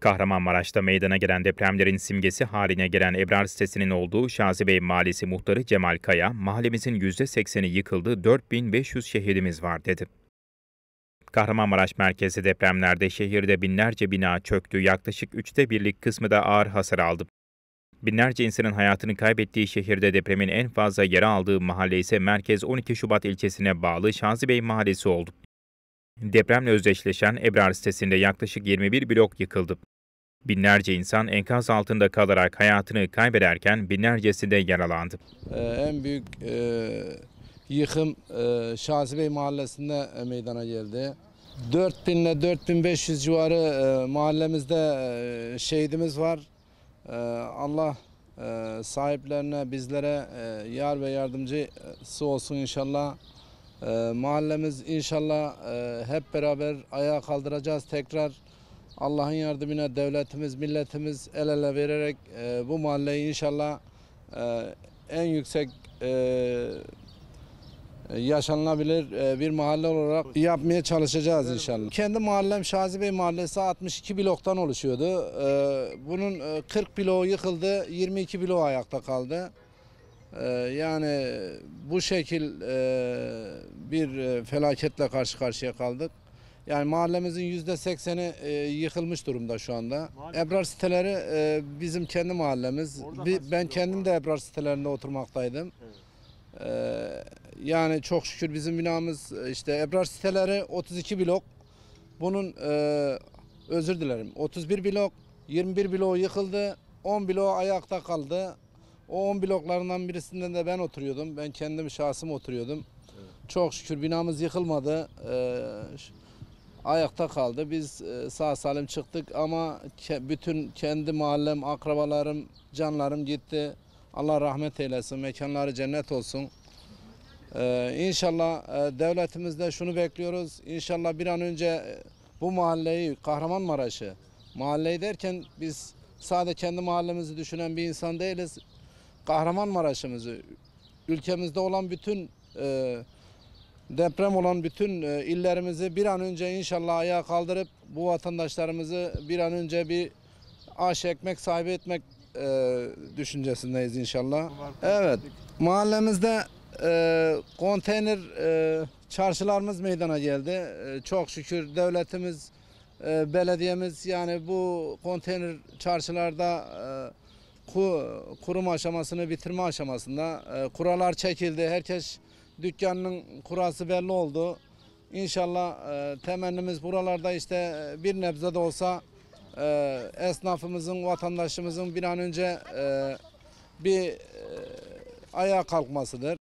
Kahramanmaraş'ta meydana gelen depremlerin simgesi haline gelen Ebrar sitesinin olduğu Bey Mahallesi muhtarı Cemal Kaya, mahallemizin %80'i yıkıldı, 4500 şehidimiz var dedi. Kahramanmaraş merkezi depremlerde şehirde binlerce bina çöktü, yaklaşık üçte birlik kısmı da ağır hasar aldı. Binlerce insanın hayatını kaybettiği şehirde depremin en fazla yer aldığı mahalle ise merkez 12 Şubat ilçesine bağlı Bey Mahallesi oldu. Depremle özdeşleşen Ebrar sitesinde yaklaşık 21 blok yıkıldı. Binlerce insan enkaz altında kalarak hayatını kaybederken binlercesi de yaralandı. Ee, en büyük e, yıkım e, Şazi Bey Mahallesi'nde e, meydana geldi. 4000 ile 4500 civarı e, mahallemizde e, şehidimiz var. E, Allah e, sahiplerine, bizlere e, yar ve yardımcısı e, olsun inşallah. E, mahallemiz inşallah e, hep beraber ayağa kaldıracağız tekrar. Allah'ın yardımıyla devletimiz, milletimiz el ele vererek e, bu mahalleyi inşallah e, en yüksek e, yaşanılabilir e, bir mahalle olarak yapmaya çalışacağız inşallah. Kendi mahallem Şazi Bey Mahallesi 62 bloktan oluşuyordu. E, bunun 40 e, bloğu yıkıldı, 22 bloğu ayakta kaldı. E, yani bu şekil e, bir felaketle karşı karşıya kaldık. Yani mahallemizin yüzde sekseni e, yıkılmış durumda şu anda. Mahalle. Ebrar siteleri e, bizim kendi mahallemiz. Bi- ben kendim de Ebrar sitelerinde oturmaktaydım. Evet. Ee, yani çok şükür bizim binamız e, işte Ebrar siteleri 32 blok. Bunun e, özür dilerim 31 blok, 21 blok yıkıldı, 10 blok ayakta kaldı. O 10 bloklarından birisinden de ben oturuyordum. Ben kendim şahsım oturuyordum. Çok şükür binamız yıkılmadı. Ee, ayakta kaldı. Biz e, sağ salim çıktık ama bütün kendi mahallem, akrabalarım, canlarım gitti. Allah rahmet eylesin, mekanları cennet olsun. E, inşallah e, devletimizde şunu bekliyoruz. İnşallah bir an önce bu mahalleyi, Kahramanmaraş'ı, mahalleyi derken biz sadece kendi mahallemizi düşünen bir insan değiliz. Kahramanmaraş'ımızı, ülkemizde olan bütün e, deprem olan bütün e, illerimizi bir an önce inşallah ayağa kaldırıp bu vatandaşlarımızı bir an önce bir aş ekmek sahibi etmek e, düşüncesindeyiz inşallah. Evet mahallemizde e, konteyner e, çarşılarımız meydana geldi. E, çok şükür devletimiz, e, belediyemiz yani bu konteyner çarşılarda e, ku, kurum aşamasını bitirme aşamasında e, kuralar çekildi. Herkes Dükkanının kurası belli oldu. İnşallah e, temennimiz buralarda işte e, bir nebze de olsa e, esnafımızın, vatandaşımızın bir an önce e, bir e, ayağa kalkmasıdır.